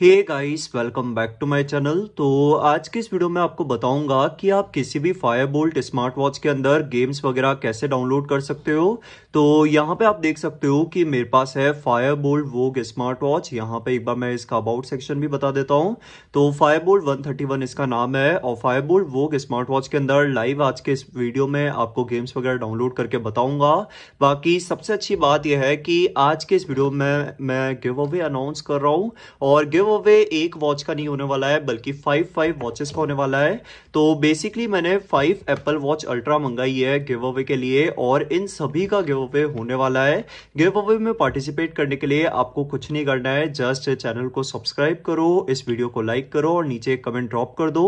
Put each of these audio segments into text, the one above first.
hey guys welcome back to my channel तो आज के इस वीडियो में आपको बताऊंगा कि आप किसी भी फायर बोल्ट स्मार्ट वॉच के अंदर गेम्स वगैरह कैसे डाउनलोड कर सकते हो तो यहाँ पे आप देख सकते हो कि मेरे पास है fire bolt Vogue smart watch यहाँ पे एक बार मैं इसका अबाउट सेक्शन भी बता देता हूँ तो फायर बोल्ट वन इसका नाम है और fire bolt Vogue smart watch के अंदर लाइव आज के इस वीडियो में आपको गेम्स वगैरह डाउनलोड करके बताऊंगा बाकी सबसे अच्छी बात यह है कि आज के इस वीडियो में मैं गिव अवे अनाउंस कर रहा हूँ और गिव गिव अवे एक वॉच का नहीं होने वाला है बल्कि फाइव फाइव वॉचेस का होने वाला है तो बेसिकली मैंने फाइव एप्पल वॉच अल्ट्रा मंगाई है गिव अवे के लिए और इन सभी का गिव अवे होने वाला है गिव अवे में पार्टिसिपेट करने के लिए आपको कुछ नहीं करना है जस्ट चैनल को सब्सक्राइब करो इस वीडियो को लाइक करो और नीचे कमेंट ड्रॉप कर दो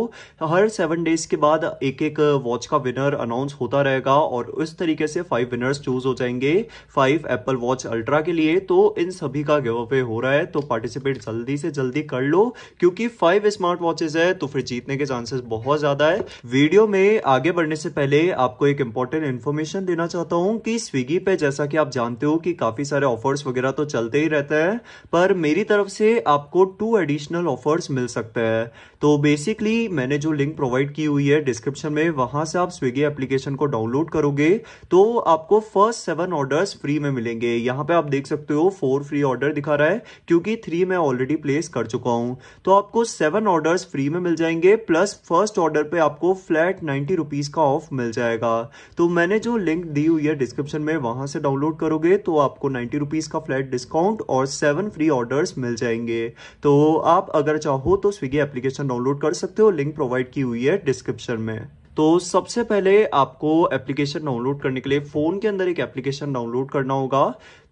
हर सेवन डेज के बाद एक एक वॉच का विनर अनाउंस होता रहेगा और उस तरीके से फाइव विनर्स चूज हो जाएंगे फाइव एप्पल वॉच अल्ट्रा के लिए तो इन सभी का गिव अवे हो रहा है तो पार्टिसिपेट जल्दी से जल्दी जल्दी कर लो क्योंकि फाइव स्मार्ट वॉचेज है तो फिर जीतने के चांसेस बहुत ज्यादा है वीडियो में आगे बढ़ने से पहले आपको एक इंपॉर्टेंट इन्फॉर्मेशन देना चाहता हूँ कि स्विगी पे जैसा कि आप जानते हो कि काफी सारे ऑफर्स वगैरह तो चलते ही रहते हैं पर मेरी तरफ से आपको टू एडिशनल ऑफर्स मिल सकते हैं तो बेसिकली मैंने जो लिंक प्रोवाइड की हुई है डिस्क्रिप्शन में वहां से आप स्विगी एप्लीकेशन को डाउनलोड करोगे तो आपको फर्स्ट सेवन ऑर्डर्स फ्री में मिलेंगे यहाँ पे आप देख सकते हो फोर फ्री ऑर्डर दिखा रहा है क्योंकि थ्री मैं ऑलरेडी प्लेस कर कर चुका हूं तो आपको सेवन ऑर्डर्स फ्री में मिल जाएंगे प्लस फर्स्ट ऑर्डर पे आपको फ्लैट नाइन्टी रुपीज का ऑफ मिल जाएगा तो मैंने जो लिंक दी हुई है डिस्क्रिप्शन में वहां से डाउनलोड करोगे तो आपको नाइन्टी रुपीज का फ्लैट डिस्काउंट और सेवन फ्री ऑर्डर्स मिल जाएंगे तो आप अगर चाहो तो स्विगी एप्लीकेशन डाउनलोड कर सकते हो लिंक प्रोवाइड की हुई है डिस्क्रिप्शन में तो सबसे पहले आपको एप्लीकेशन डाउनलोड करने के लिए फ़ोन के अंदर एक एप्लीकेशन डाउनलोड करना होगा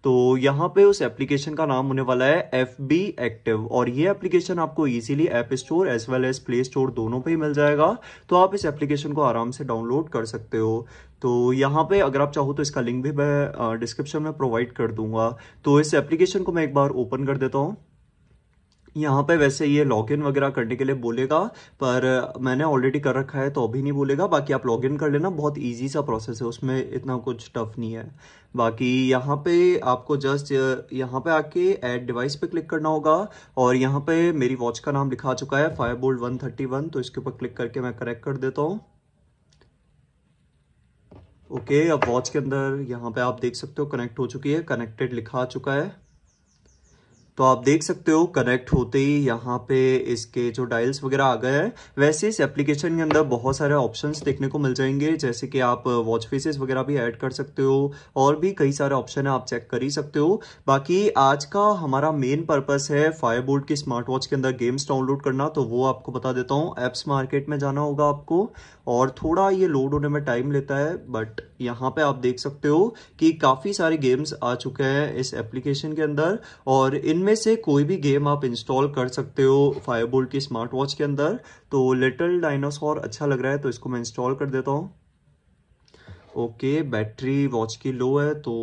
तो यहाँ पे उस एप्लीकेशन का नाम होने वाला है एफ बी एक्टिव और ये एप्लीकेशन आपको easily app store as well as play store दोनों पे ही मिल जाएगा तो आप इस एप्लीकेशन को आराम से डाउनलोड कर सकते हो तो यहाँ पे अगर आप चाहो तो इसका लिंक भी मैं डिस्क्रिप्शन में प्रोवाइड कर दूंगा तो इस एप्लीकेशन को मैं एक बार ओपन कर देता हूँ यहाँ पे वैसे ये लॉगिन वगैरह करने के लिए बोलेगा पर मैंने ऑलरेडी कर रखा है तो अभी नहीं बोलेगा बाकी आप लॉगिन कर लेना बहुत ईजी सा प्रोसेस है उसमें इतना कुछ टफ नहीं है बाकी यहाँ पे आपको जस्ट यहाँ पे आके ऐड डिवाइस पे क्लिक करना होगा और यहाँ पे मेरी वॉच का नाम लिखा चुका है fire bolt one thirty one तो इसके ऊपर क्लिक करके मैं करेक्ट कर देता हूँ ओके okay, अब वॉच के अंदर यहाँ पे आप देख सकते हो कनेक्ट हो चुकी है कनेक्टेड लिखा चुका है तो आप देख सकते हो कनेक्ट होते ही यहाँ पे इसके जो डायल्स वगैरह आ गए हैं वैसे इस एप्लीकेशन के अंदर बहुत सारे ऑप्शंस देखने को मिल जाएंगे जैसे कि आप वॉच फेसेस वगैरह भी ऐड कर सकते हो और भी कई सारे ऑप्शन है आप चेक कर ही सकते हो बाकी आज का हमारा मेन पर्पस है फायरबोर्ड की स्मार्ट वॉच के अंदर गेम्स डाउनलोड करना तो वो आपको बता देता हूँ एप्स मार्केट में जाना होगा आपको और थोड़ा ये लोड होने में टाइम लेता है बट यहाँ पे आप देख सकते हो कि काफ़ी सारे गेम्स आ चुके हैं इस एप्लीकेशन के अंदर और इनमें इनमें से कोई भी गेम आप इंस्टॉल कर सकते हो फायरबोल्ट की स्मार्ट वॉच के अंदर तो लिटल डायनासोर अच्छा लग रहा है तो इसको मैं इंस्टॉल कर देता हूँ ओके बैटरी वॉच की लो है तो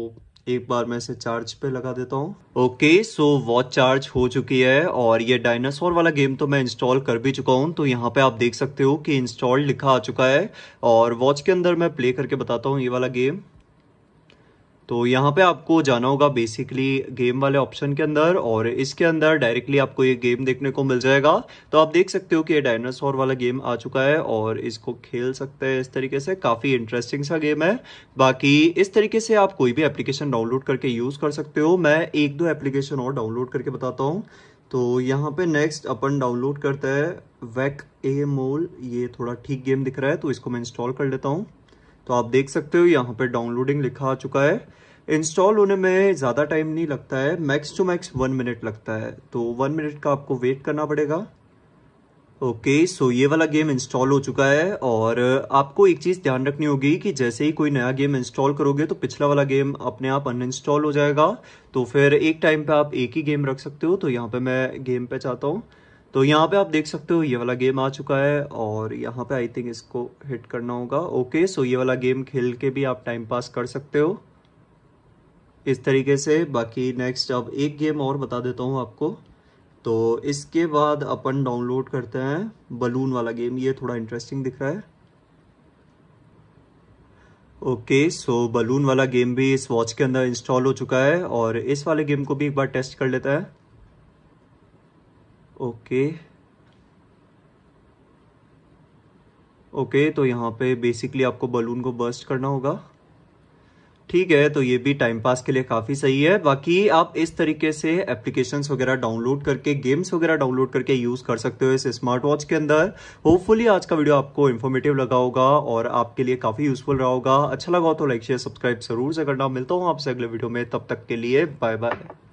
एक बार मैं इसे चार्ज पे लगा देता हूँ ओके सो वॉच चार्ज हो चुकी है और ये डायनासोर वाला गेम तो मैं इंस्टॉल कर भी चुका हूँ तो यहाँ पे आप देख सकते हो कि इंस्टॉल लिखा आ चुका है और वॉच के अंदर मैं प्ले करके बताता हूँ ये वाला गेम तो यहाँ पे आपको जाना होगा बेसिकली गेम वाले ऑप्शन के अंदर और इसके अंदर डायरेक्टली आपको ये गेम देखने को मिल जाएगा तो आप देख सकते हो कि ये डायनासोर वाला गेम आ चुका है और इसको खेल सकते हैं इस तरीके से काफ़ी इंटरेस्टिंग सा गेम है बाकी इस तरीके से आप कोई भी एप्लीकेशन डाउनलोड करके यूज़ कर सकते हो मैं एक दो एप्लीकेशन और डाउनलोड करके बताता हूँ तो यहाँ पे नेक्स्ट अपन डाउनलोड करते हैं वैक ए मोल ये थोड़ा ठीक गेम दिख रहा है तो इसको मैं इंस्टॉल कर लेता हूँ तो आप देख सकते हो यहाँ पे डाउनलोडिंग लिखा आ चुका है इंस्टॉल होने में ज़्यादा टाइम नहीं लगता है max to max one minute लगता है तो वन मिनट का आपको वेट करना पड़ेगा ओके okay, सो so ये वाला गेम इंस्टॉल हो चुका है और आपको एक चीज़ ध्यान रखनी होगी कि जैसे ही कोई नया गेम इंस्टॉल करोगे तो पिछला वाला गेम अपने आप अनइंस्टॉल हो जाएगा तो फिर एक टाइम पे आप एक ही गेम रख सकते हो तो यहाँ पे मैं गेम पे चाहता हूँ तो यहाँ पे आप देख सकते हो ये वाला गेम आ चुका है और यहाँ पे आई थिंक इसको हिट करना होगा ओके सो ये वाला गेम खेल के भी आप टाइम पास कर सकते हो इस तरीके से बाकी नेक्स्ट अब एक गेम और बता देता हूँ आपको तो इसके बाद अपन डाउनलोड करते हैं बलून वाला गेम ये थोड़ा इंटरेस्टिंग दिख रहा है ओके सो बलून वाला गेम भी इस वॉच के अंदर इंस्टॉल हो चुका है और इस वाले गेम को भी एक बार टेस्ट कर लेता है ओके ओके तो यहाँ पे बेसिकली आपको बलून को बर्स्ट करना होगा ठीक है तो ये भी टाइम पास के लिए काफ़ी सही है बाकी आप इस तरीके से एप्लीकेशंस वगैरह डाउनलोड करके गेम्स वगैरह डाउनलोड करके यूज़ कर सकते हो इस स्मार्ट वॉच के अंदर होपफुली आज का वीडियो आपको इन्फॉर्मेटिव लगा होगा और आपके लिए काफ़ी यूजफुल रहा होगा अच्छा लगा हो तो लाइक शेयर सब्सक्राइब जरूर से करना मिलता हूँ आपसे अगले वीडियो में तब तक के लिए बाय बाय